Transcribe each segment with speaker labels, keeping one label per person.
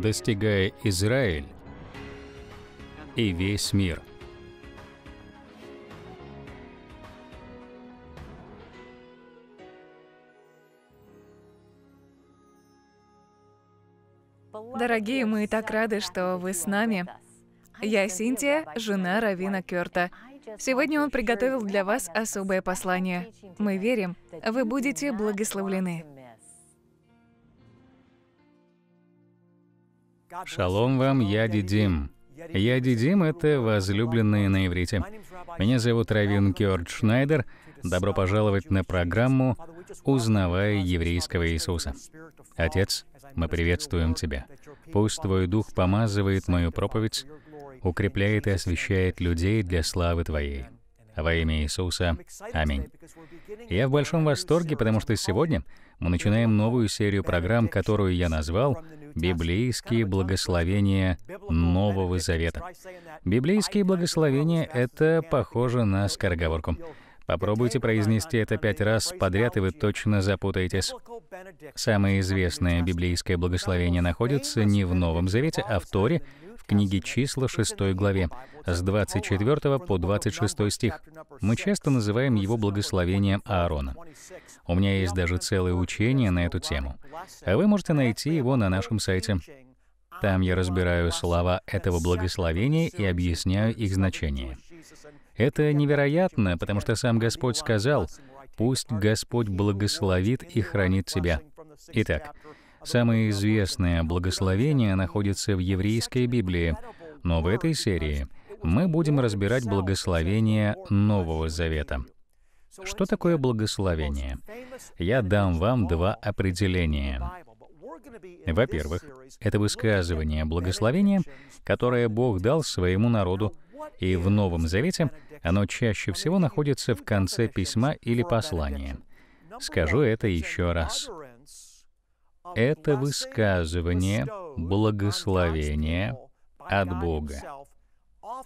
Speaker 1: достигая Израиль и весь мир.
Speaker 2: Дорогие, мы так рады, что вы с нами. Я Синтия, жена Равина Кёрта. Сегодня он приготовил для вас особое послание. Мы верим, вы будете благословлены.
Speaker 1: Шалом вам, я Дидим. Я Дидим — это возлюбленные на иврите. Меня зовут Равин Кёрд Шнайдер. Добро пожаловать на программу «Узнавая еврейского Иисуса». Отец, мы приветствуем Тебя. Пусть Твой Дух помазывает мою проповедь, укрепляет и освещает людей для славы Твоей. Во имя Иисуса. Аминь. Я в большом восторге, потому что сегодня мы начинаем новую серию программ, которую я назвал «Библейские благословения Нового Завета». Библейские благословения — это похоже на скороговорку. Попробуйте произнести это пять раз подряд, и вы точно запутаетесь. Самое известное библейское благословение находится не в Новом Завете, а в Торе — книге «Числа» 6 главе, с 24 по 26 стих. Мы часто называем его благословением Аарона. У меня есть даже целое учение на эту тему, а вы можете найти его на нашем сайте. Там я разбираю слова этого благословения и объясняю их значение. Это невероятно, потому что сам Господь сказал, «Пусть Господь благословит и хранит тебя». Итак, Самое известное благословение находится в еврейской Библии, но в этой серии мы будем разбирать благословения Нового Завета. Что такое благословение? Я дам вам два определения. Во-первых, это высказывание благословения, которое Бог дал своему народу, и в Новом Завете оно чаще всего находится в конце письма или послания. Скажу это еще раз. Это высказывание благословения от Бога.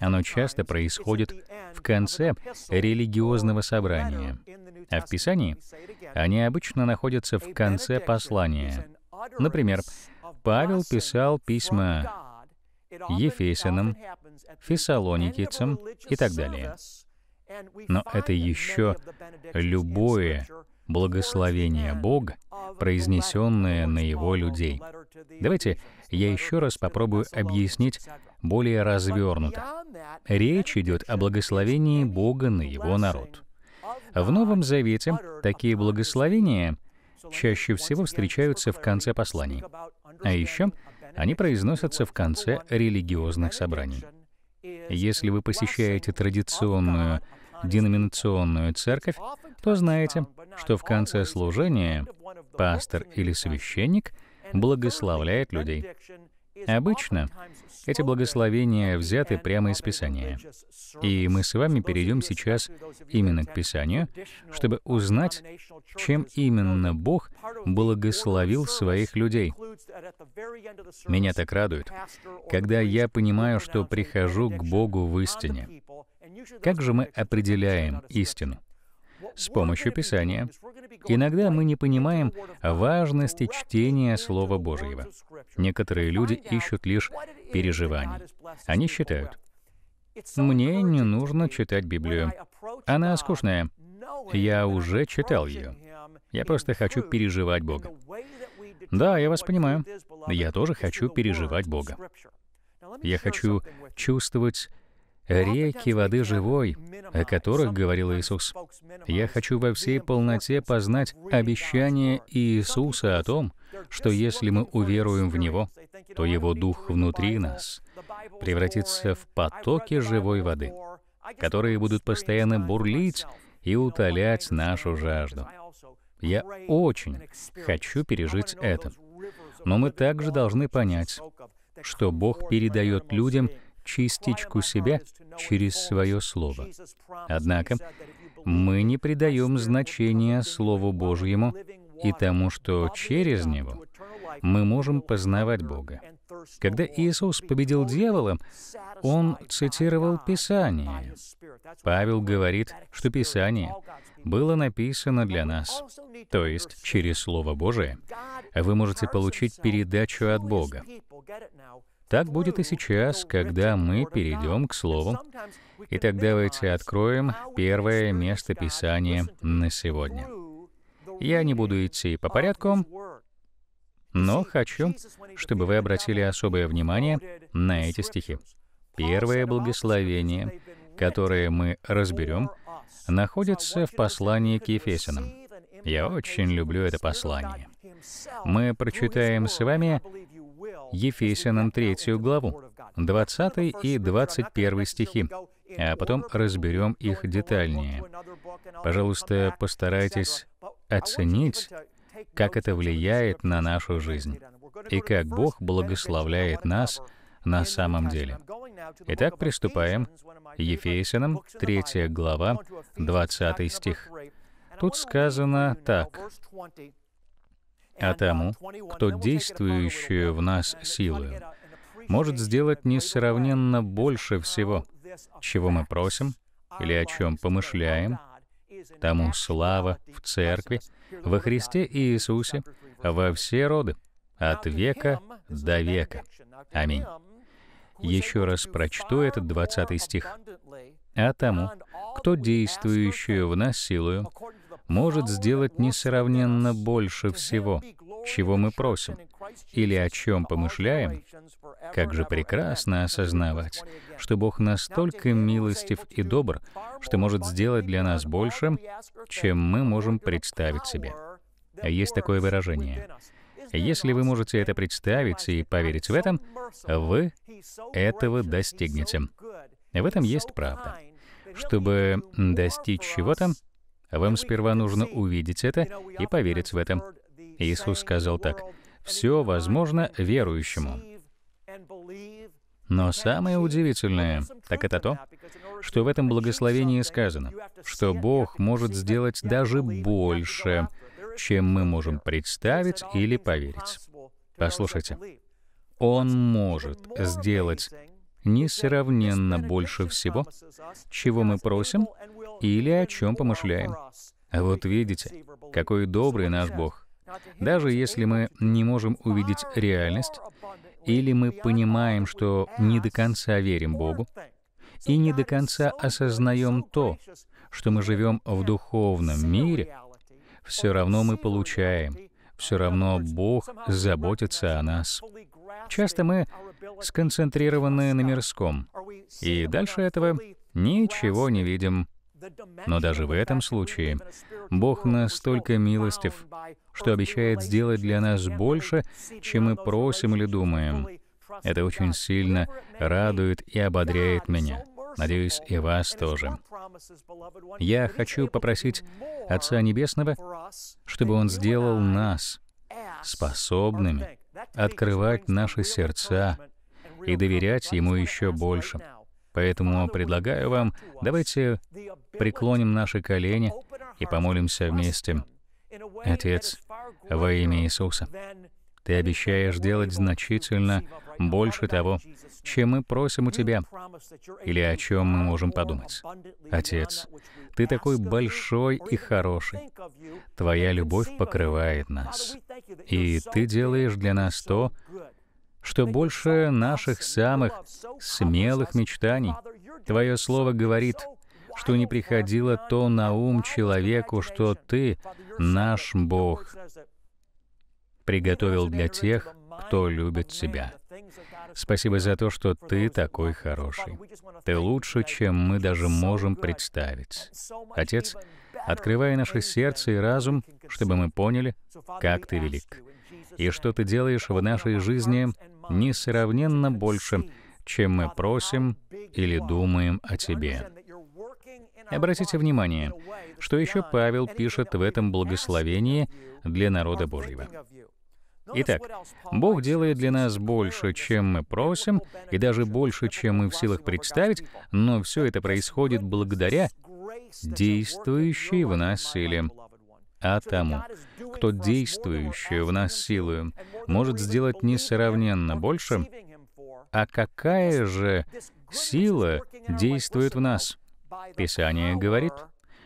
Speaker 1: Оно часто происходит в конце религиозного собрания. А в Писании они обычно находятся в конце послания. Например, Павел писал письма Ефесянам, Фессалоникийцам и так далее. Но это еще любое благословения Бога, произнесенное на его людей. Давайте я еще раз попробую объяснить более развернуто. Речь идет о благословении Бога на его народ. В Новом Завете такие благословения чаще всего встречаются в конце посланий, а еще они произносятся в конце религиозных собраний. Если вы посещаете традиционную деноминационную церковь, то знаете, что в конце служения пастор или священник благословляет людей. Обычно эти благословения взяты прямо из Писания. И мы с вами перейдем сейчас именно к Писанию, чтобы узнать, чем именно Бог благословил своих людей. Меня так радует, когда я понимаю, что прихожу к Богу в истине. Как же мы определяем истину? с помощью Писания. Иногда мы не понимаем важности чтения Слова Божьего. Некоторые люди ищут лишь переживаний. Они считают, «Мне не нужно читать Библию. Она скучная. Я уже читал ее. Я просто хочу переживать Бога». Да, я вас понимаю. Я тоже хочу переживать Бога. Я хочу чувствовать реки воды живой, о которых говорил Иисус. Я хочу во всей полноте познать обещание Иисуса о том, что если мы уверуем в Него, то Его Дух внутри нас превратится в потоки живой воды, которые будут постоянно бурлить и утолять нашу жажду. Я очень хочу пережить это. Но мы также должны понять, что Бог передает людям — частичку себя через свое слово. Однако мы не придаем значения Слову Божьему и тому, что через него мы можем познавать Бога. Когда Иисус победил дьявола, он цитировал Писание. Павел говорит, что Писание было написано для нас, то есть через Слово Божие. Вы можете получить передачу от Бога. Так будет и сейчас, когда мы перейдем к Слову. Итак, давайте откроем первое место Писания на сегодня. Я не буду идти по порядку, но хочу, чтобы вы обратили особое внимание на эти стихи. Первое благословение, которое мы разберем, находится в послании к Ефесянам. Я очень люблю это послание. Мы прочитаем с вами Ефесянам 3 главу, 20 и 21 стихи, а потом разберем их детальнее. Пожалуйста, постарайтесь оценить, как это влияет на нашу жизнь и как Бог благословляет нас на самом деле. Итак, приступаем. Ефесянам 3 глава, 20 стих. Тут сказано так а тому, кто действующую в нас силою может сделать несравненно больше всего, чего мы просим или о чем помышляем, тому слава в Церкви, во Христе Иисусе, во все роды, от века до века. Аминь. Еще раз прочту этот 20 стих. «А тому, кто действующую в нас силою, может сделать несравненно больше всего, чего мы просим или о чем помышляем, как же прекрасно осознавать, что Бог настолько милостив и добр, что может сделать для нас больше, чем мы можем представить себе. А есть такое выражение. Если вы можете это представить и поверить в этом, вы этого достигнете. В этом есть правда. Чтобы достичь чего-то, вам сперва нужно увидеть это и поверить в это. Иисус сказал так, «Все возможно верующему». Но самое удивительное, так это то, что в этом благословении сказано, что Бог может сделать даже больше, чем мы можем представить или поверить. Послушайте, Он может сделать несравненно больше всего, чего мы просим или о чем помышляем. Вот видите, какой добрый наш Бог. Даже если мы не можем увидеть реальность, или мы понимаем, что не до конца верим Богу, и не до конца осознаем то, что мы живем в духовном мире, все равно мы получаем, все равно Бог заботится о нас. Часто мы сконцентрированы на мирском. И дальше этого ничего не видим. Но даже в этом случае Бог настолько милостив, что обещает сделать для нас больше, чем мы просим или думаем. Это очень сильно радует и ободряет меня. Надеюсь, и вас тоже. Я хочу попросить Отца Небесного, чтобы Он сделал нас способными открывать наши сердца и доверять Ему еще больше. Поэтому предлагаю вам, давайте преклоним наши колени и помолимся вместе. Отец, во имя Иисуса, Ты обещаешь делать значительно больше того, чем мы просим у Тебя или о чем мы можем подумать. Отец, Ты такой большой и хороший. Твоя любовь покрывает нас. И Ты делаешь для нас то, что больше наших самых смелых мечтаний. Твое Слово говорит, что не приходило то на ум человеку, что Ты — наш Бог, приготовил для тех, кто любит Тебя. Спасибо за то, что ты такой хороший. Ты лучше, чем мы даже можем представить. Отец, открывай наше сердце и разум, чтобы мы поняли, как ты велик. И что ты делаешь в нашей жизни несравненно больше, чем мы просим или думаем о тебе. Обратите внимание, что еще Павел пишет в этом благословении для народа Божьего. Итак, Бог делает для нас больше, чем мы просим, и даже больше, чем мы в силах представить, но все это происходит благодаря действующей в нас силе. А тому, кто действующую в нас силу может сделать несравненно больше, а какая же сила действует в нас? Писание говорит,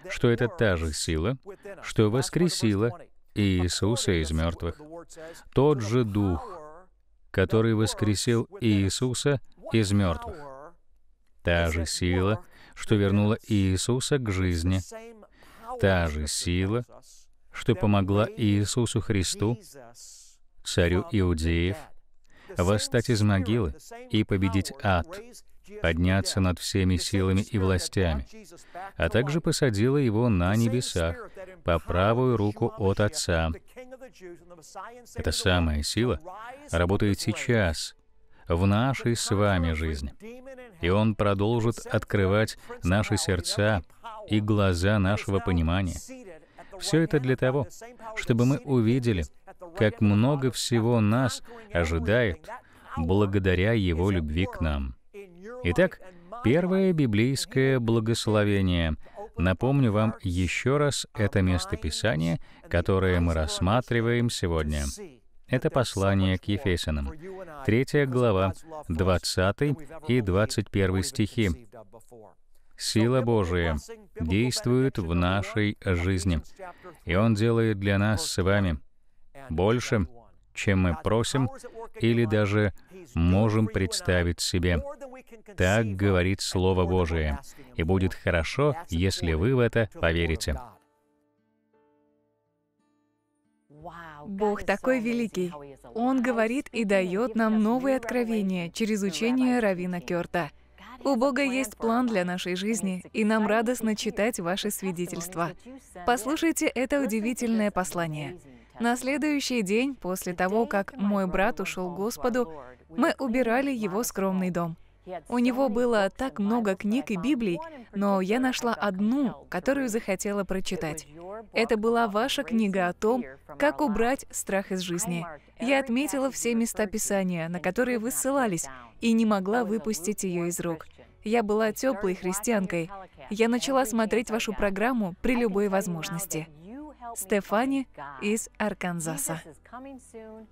Speaker 1: что это та же сила, что воскресила Иисуса из мертвых. Тот же Дух, который воскресил Иисуса из мертвых. Та же сила, что вернула Иисуса к жизни. Та же сила, что помогла Иисусу Христу, царю иудеев, восстать из могилы и победить ад подняться над всеми силами и властями, а также посадила его на небесах по правую руку от Отца. Эта самая сила работает сейчас, в нашей с вами жизни. И Он продолжит открывать наши сердца и глаза нашего понимания. Все это для того, чтобы мы увидели, как много всего нас ожидает благодаря Его любви к нам. Итак, первое библейское благословение. Напомню вам еще раз это место Писания, которое мы рассматриваем сегодня. Это послание к Ефесянам. Третья глава, 20 и 21 стихи. Сила Божия действует в нашей жизни, и Он делает для нас с вами больше, чем мы просим или даже можем представить себе. Так говорит Слово Божие. И будет хорошо, если вы в это поверите.
Speaker 2: Бог такой великий. Он говорит и дает нам новые откровения через учение Равина Кёрта. У Бога есть план для нашей жизни, и нам радостно читать ваши свидетельства. Послушайте это удивительное послание. На следующий день, после того, как мой брат ушел к Господу, мы убирали его скромный дом. У него было так много книг и Библий, но я нашла одну, которую захотела прочитать. Это была ваша книга о том, как убрать страх из жизни. Я отметила все места Писания, на которые вы ссылались, и не могла выпустить ее из рук. Я была теплой христианкой. Я начала смотреть вашу программу при любой возможности. Стефани из Арканзаса.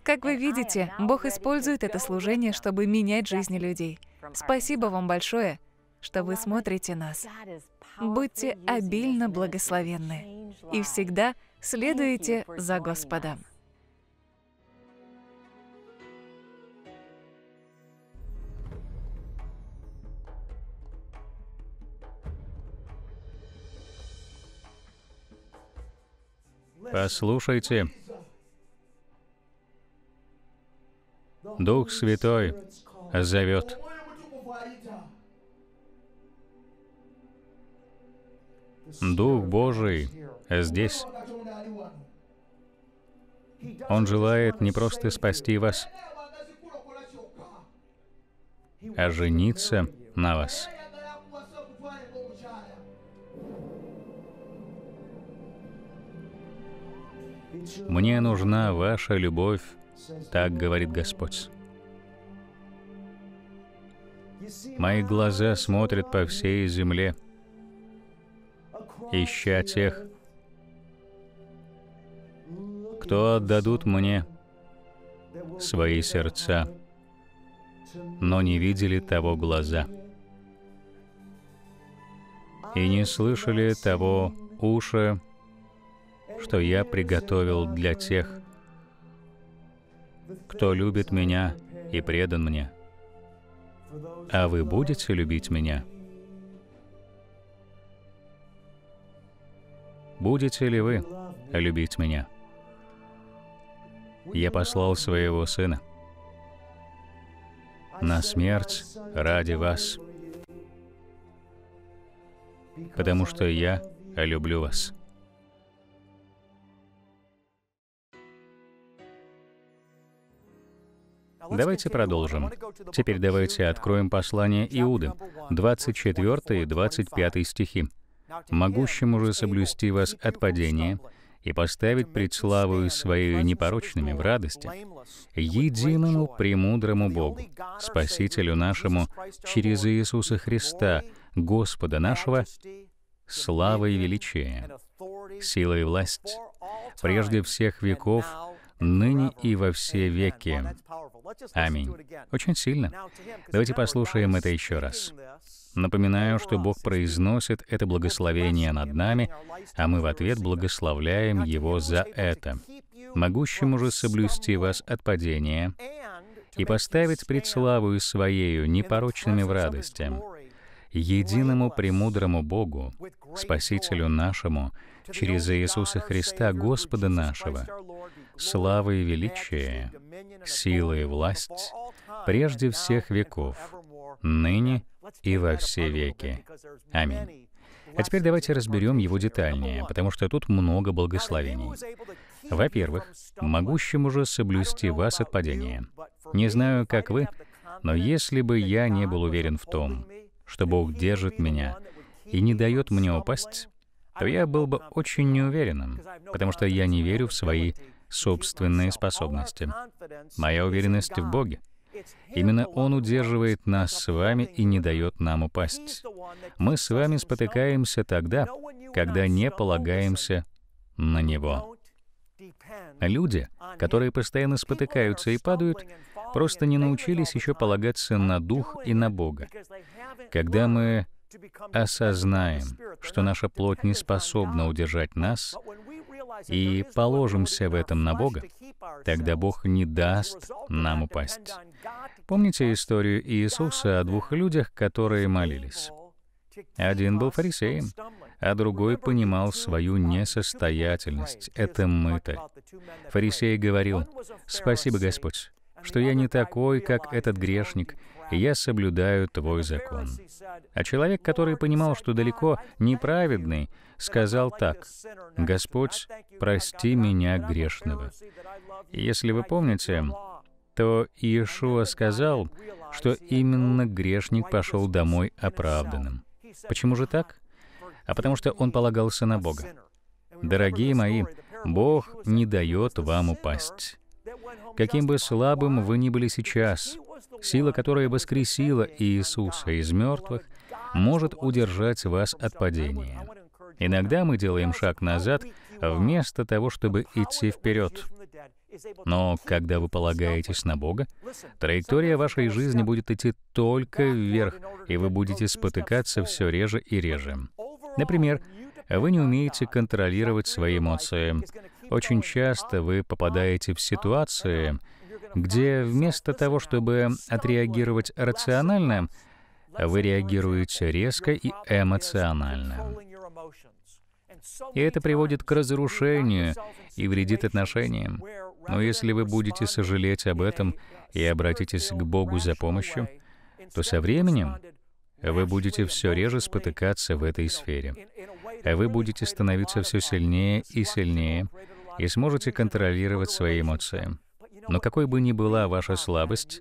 Speaker 2: Как вы видите, Бог использует это служение, чтобы менять жизни людей. Спасибо вам большое, что вы смотрите нас. Будьте обильно благословенны и всегда следуйте за Господом.
Speaker 1: Послушайте, Дух Святой зовет. Дух Божий здесь. Он желает не просто спасти вас, а жениться на вас. Мне нужна ваша любовь, так говорит Господь. Мои глаза смотрят по всей земле — ища тех, кто отдадут мне свои сердца, но не видели того глаза и не слышали того уши, что я приготовил для тех, кто любит меня и предан мне. А вы будете любить меня?» будете ли вы любить меня? Я послал своего сына на смерть ради вас, потому что я люблю вас. Давайте продолжим. Теперь давайте откроем послание Иуды, 24 и 25 стихи могущему же соблюсти вас от падения и поставить пред славою Своей непорочными в радости, единому премудрому Богу, Спасителю нашему, через Иисуса Христа, Господа нашего, слава и величие, сила и власть, прежде всех веков, ныне и во все веки. Аминь. Очень сильно. Давайте послушаем это еще раз. Напоминаю, что Бог произносит это благословение над нами, а мы в ответ благословляем Его за это. Могущему же соблюсти вас от падения и поставить пред славою Своею непорочными в радости, единому премудрому Богу, Спасителю нашему, через Иисуса Христа, Господа нашего, слава и величие, сила и власть, прежде всех веков, ныне и во все веки. Аминь. А теперь давайте разберем его детальнее, потому что тут много благословений. Во-первых, могущим уже соблюсти вас от падения. Не знаю, как вы, но если бы я не был уверен в том, что Бог держит меня и не дает мне упасть, то я был бы очень неуверенным, потому что я не верю в свои собственные способности. Моя уверенность в Боге. Именно Он удерживает нас с вами и не дает нам упасть. Мы с вами спотыкаемся тогда, когда не полагаемся на Него. Люди, которые постоянно спотыкаются и падают, просто не научились еще полагаться на Дух и на Бога. Когда мы осознаем, что наша плоть не способна удержать нас, и положимся в этом на Бога, тогда Бог не даст нам упасть. Помните историю Иисуса о двух людях, которые молились? Один был фарисеем, а другой понимал свою несостоятельность. Это мы-то. Фарисей говорил, «Спасибо, Господь, что я не такой, как этот грешник, я соблюдаю твой закон». А человек, который понимал, что далеко неправедный, сказал так, «Господь, прости меня грешного». Если вы помните, то Иешуа сказал, что именно грешник пошел домой оправданным. Почему же так? А потому что он полагался на Бога. Дорогие мои, Бог не дает вам упасть. Каким бы слабым вы ни были сейчас, Сила, которая воскресила Иисуса из мертвых, может удержать вас от падения. Иногда мы делаем шаг назад, вместо того, чтобы идти вперед. Но когда вы полагаетесь на Бога, траектория вашей жизни будет идти только вверх, и вы будете спотыкаться все реже и реже. Например, вы не умеете контролировать свои эмоции. Очень часто вы попадаете в ситуации, где вместо того, чтобы отреагировать рационально, вы реагируете резко и эмоционально. И это приводит к разрушению и вредит отношениям. Но если вы будете сожалеть об этом и обратитесь к Богу за помощью, то со временем вы будете все реже спотыкаться в этой сфере. Вы будете становиться все сильнее и сильнее и сможете контролировать свои эмоции. Но какой бы ни была ваша слабость,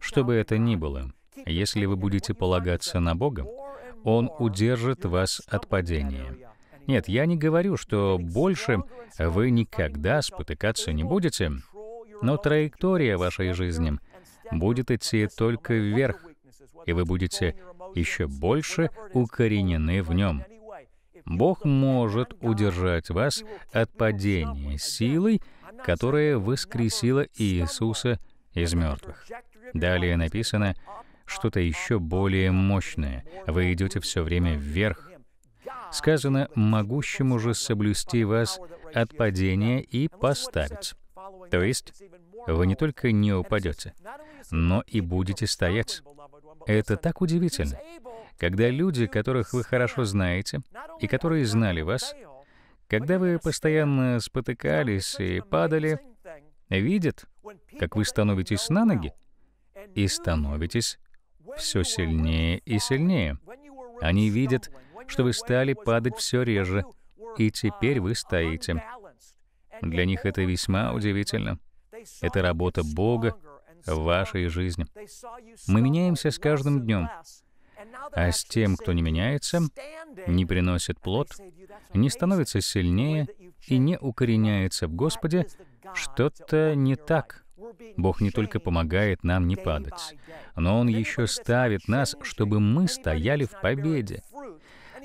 Speaker 1: что бы это ни было, если вы будете полагаться на Бога, Он удержит вас от падения. Нет, я не говорю, что больше вы никогда спотыкаться не будете, но траектория вашей жизни будет идти только вверх, и вы будете еще больше укоренены в нем. Бог может удержать вас от падения силой, которая воскресила Иисуса из мертвых. Далее написано что-то еще более мощное. Вы идете все время вверх. Сказано, могущему же соблюсти вас от падения и поставить. То есть вы не только не упадете, но и будете стоять. Это так удивительно когда люди, которых вы хорошо знаете и которые знали вас, когда вы постоянно спотыкались и падали, видят, как вы становитесь на ноги и становитесь все сильнее и сильнее. Они видят, что вы стали падать все реже, и теперь вы стоите. Для них это весьма удивительно. Это работа Бога в вашей жизни. Мы меняемся с каждым днем. А с тем, кто не меняется, не приносит плод, не становится сильнее и не укореняется в Господе, что-то не так. Бог не только помогает нам не падать, но Он еще ставит нас, чтобы мы стояли в победе.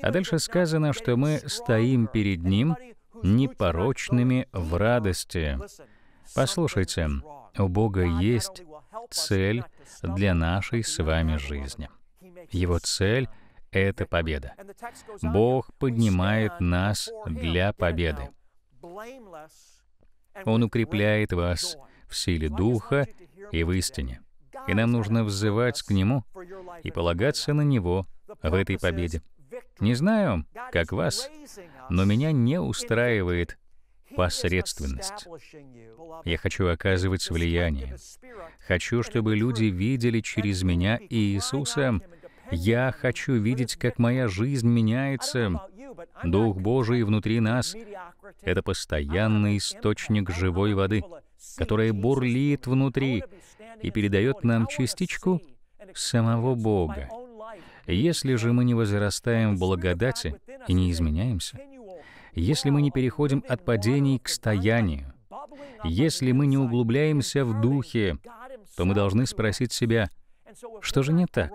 Speaker 1: А дальше сказано, что мы стоим перед Ним непорочными в радости. Послушайте, у Бога есть цель для нашей с вами жизни. Его цель — это победа. Бог поднимает нас для победы. Он укрепляет вас в силе Духа и в истине. И нам нужно взывать к Нему и полагаться на Него в этой победе. Не знаю, как вас, но меня не устраивает посредственность. Я хочу оказывать влияние. Хочу, чтобы люди видели через меня Иисуса я хочу видеть, как моя жизнь меняется. Дух Божий внутри нас — это постоянный источник живой воды, которая бурлит внутри и передает нам частичку самого Бога. Если же мы не возрастаем в благодати и не изменяемся, если мы не переходим от падений к стоянию, если мы не углубляемся в духе, то мы должны спросить себя, что же не так?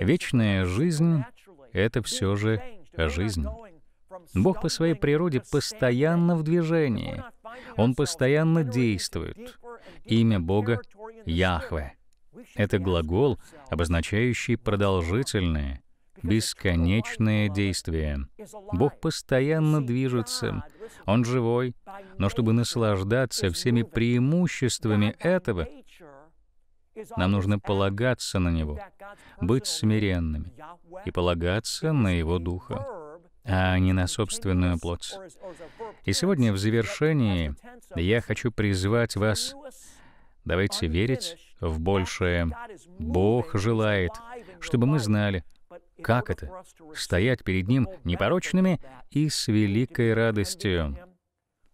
Speaker 1: Вечная жизнь — это все же жизнь. Бог по своей природе постоянно в движении. Он постоянно действует. Имя Бога — Яхве. Это глагол, обозначающий продолжительное, бесконечное действие. Бог постоянно движется, Он живой, но чтобы наслаждаться всеми преимуществами этого, нам нужно полагаться на Него, быть смиренными и полагаться на Его Духа, а не на собственную плоть. И сегодня в завершении я хочу призвать вас Давайте верить в большее. Бог желает, чтобы мы знали, как это — стоять перед Ним непорочными и с великой радостью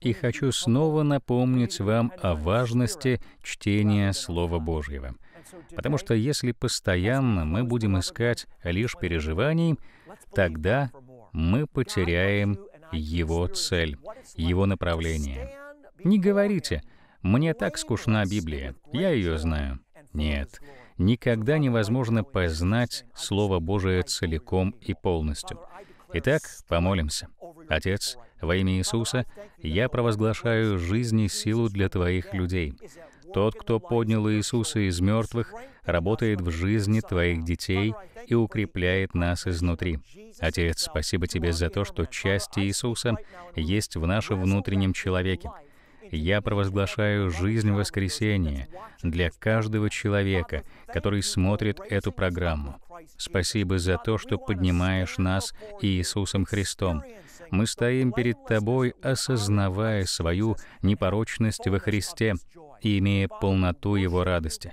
Speaker 1: и хочу снова напомнить вам о важности чтения Слова Божьего. Потому что если постоянно мы будем искать лишь переживаний, тогда мы потеряем его цель, его направление. Не говорите, «Мне так скучна Библия, я ее знаю». Нет, никогда невозможно познать Слово Божие целиком и полностью — Итак, помолимся. Отец, во имя Иисуса, я провозглашаю жизнь и силу для Твоих людей. Тот, кто поднял Иисуса из мертвых, работает в жизни Твоих детей и укрепляет нас изнутри. Отец, спасибо Тебе за то, что часть Иисуса есть в нашем внутреннем человеке я провозглашаю жизнь воскресения для каждого человека, который смотрит эту программу. Спасибо за то, что поднимаешь нас Иисусом Христом. Мы стоим перед Тобой, осознавая свою непорочность во Христе и имея полноту Его радости.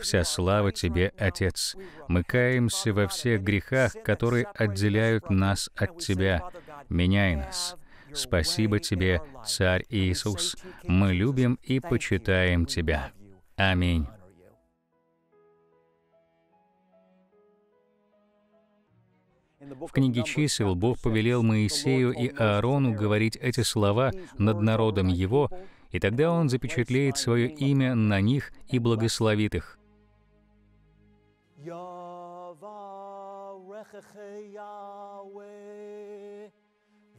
Speaker 1: Вся слава Тебе, Отец. Мы каемся во всех грехах, которые отделяют нас от Тебя. Меняй нас. Спасибо Тебе, Царь Иисус. Мы любим и почитаем Тебя. Аминь. В книге чисел Бог повелел Моисею и Аарону говорить эти слова над народом его, и тогда он запечатлеет свое имя на них и благословит их.
Speaker 2: Yahweh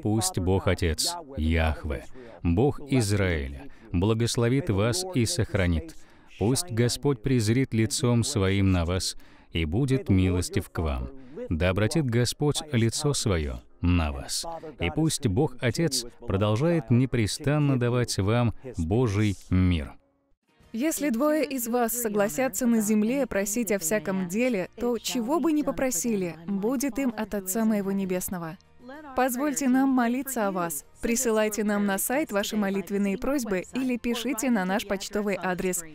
Speaker 1: Пусть Бог Отец, Яхве, Бог Израиля, благословит вас и сохранит. Пусть Господь презрит лицом своим на вас и будет милостив к вам. Да обратит Господь лицо свое на вас. И пусть Бог Отец продолжает непрестанно давать вам Божий мир.
Speaker 2: Если двое из вас согласятся на земле просить о всяком деле, то чего бы ни попросили, будет им от Отца Моего Небесного. Позвольте нам молиться о вас. Присылайте нам на сайт ваши молитвенные просьбы или пишите на наш почтовый адрес –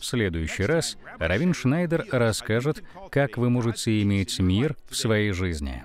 Speaker 1: В следующий раз Равин Шнайдер расскажет, как вы можете иметь мир в своей жизни.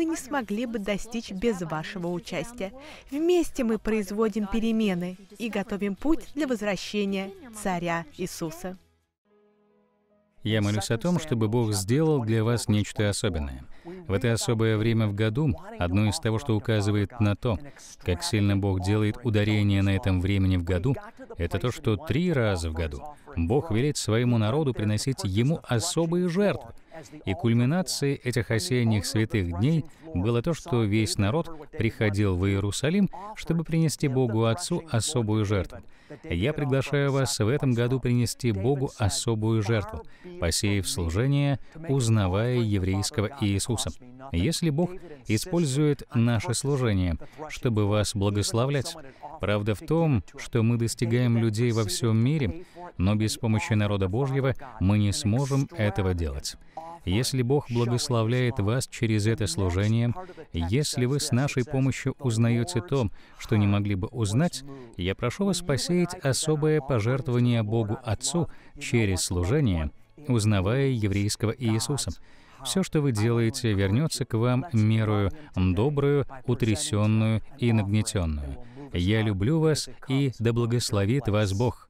Speaker 2: мы не смогли бы достичь без вашего участия. Вместе мы производим перемены и готовим путь для возвращения Царя Иисуса.
Speaker 1: Я молюсь о том, чтобы Бог сделал для вас нечто особенное. В это особое время в году одно из того, что указывает на то, как сильно Бог делает ударение на этом времени в году, это то, что три раза в году Бог велит своему народу приносить Ему особые жертвы, и кульминацией этих осенних святых дней было то, что весь народ приходил в Иерусалим, чтобы принести Богу Отцу особую жертву. Я приглашаю вас в этом году принести Богу особую жертву, посеяв служение, узнавая еврейского Иисуса. Если Бог использует наше служение, чтобы вас благословлять, правда в том, что мы достигаем людей во всем мире, но без помощи народа Божьего мы не сможем этого делать. Если Бог благословляет вас через это служение, если вы с нашей помощью узнаете то, что не могли бы узнать, я прошу вас посеять особое пожертвование Богу Отцу через служение, узнавая еврейского Иисуса. Все, что вы делаете, вернется к вам мерою добрую, утрясенную и нагнетенную. Я люблю вас, и да благословит вас Бог.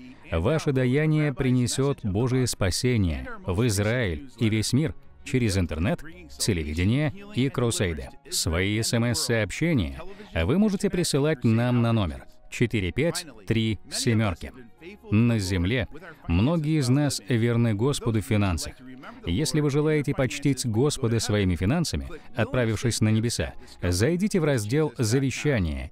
Speaker 1: Ваше даяние принесет Божие спасение в Израиль и весь мир через интернет, телевидение и крусейды. Свои смс-сообщения вы можете присылать нам на номер 453 На земле многие из нас верны Господу в финансах. Если вы желаете почтить Господа своими финансами, отправившись на небеса, зайдите в раздел «Завещание»